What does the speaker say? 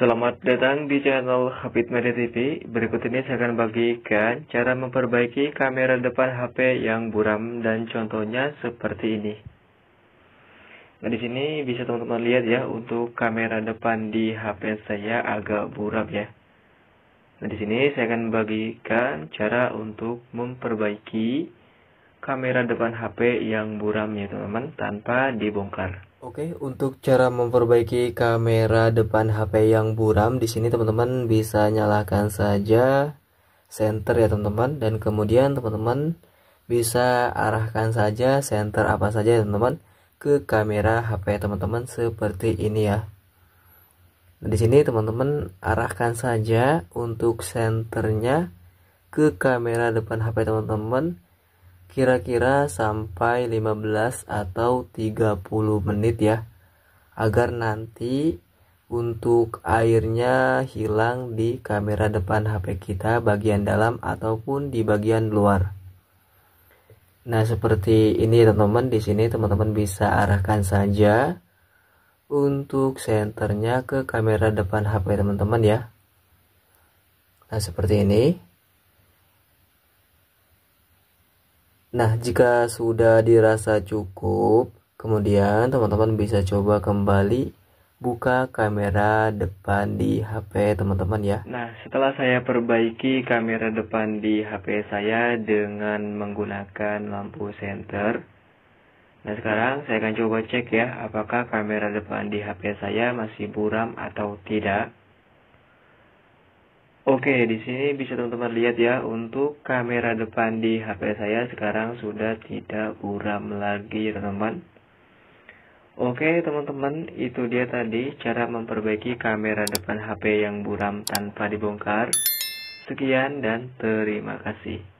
Selamat datang di channel Habit Media TV. Berikut ini saya akan bagikan cara memperbaiki kamera depan HP yang buram dan contohnya seperti ini. Nah, di sini bisa teman-teman lihat ya untuk kamera depan di HP saya agak buram ya. Nah, di sini saya akan bagikan cara untuk memperbaiki kamera depan HP yang buram ya teman-teman tanpa dibongkar. Oke, untuk cara memperbaiki kamera depan HP yang buram di sini teman-teman bisa nyalakan saja center ya teman-teman dan kemudian teman-teman bisa arahkan saja center apa saja ya teman-teman ke kamera HP teman-teman seperti ini ya. Nah, di sini teman-teman arahkan saja untuk senternya ke kamera depan HP teman-teman kira-kira sampai 15 atau 30 menit ya agar nanti untuk airnya hilang di kamera depan HP kita bagian dalam ataupun di bagian luar nah seperti ini teman-teman di sini teman-teman bisa arahkan saja untuk senternya ke kamera depan HP teman-teman ya nah seperti ini Nah, jika sudah dirasa cukup, kemudian teman-teman bisa coba kembali buka kamera depan di HP teman-teman ya. Nah, setelah saya perbaiki kamera depan di HP saya dengan menggunakan lampu senter. Nah, sekarang saya akan coba cek ya apakah kamera depan di HP saya masih buram atau tidak. Oke, di sini bisa teman-teman lihat ya, untuk kamera depan di HP saya sekarang sudah tidak buram lagi ya, teman-teman. Oke teman-teman, itu dia tadi cara memperbaiki kamera depan HP yang buram tanpa dibongkar. Sekian dan terima kasih.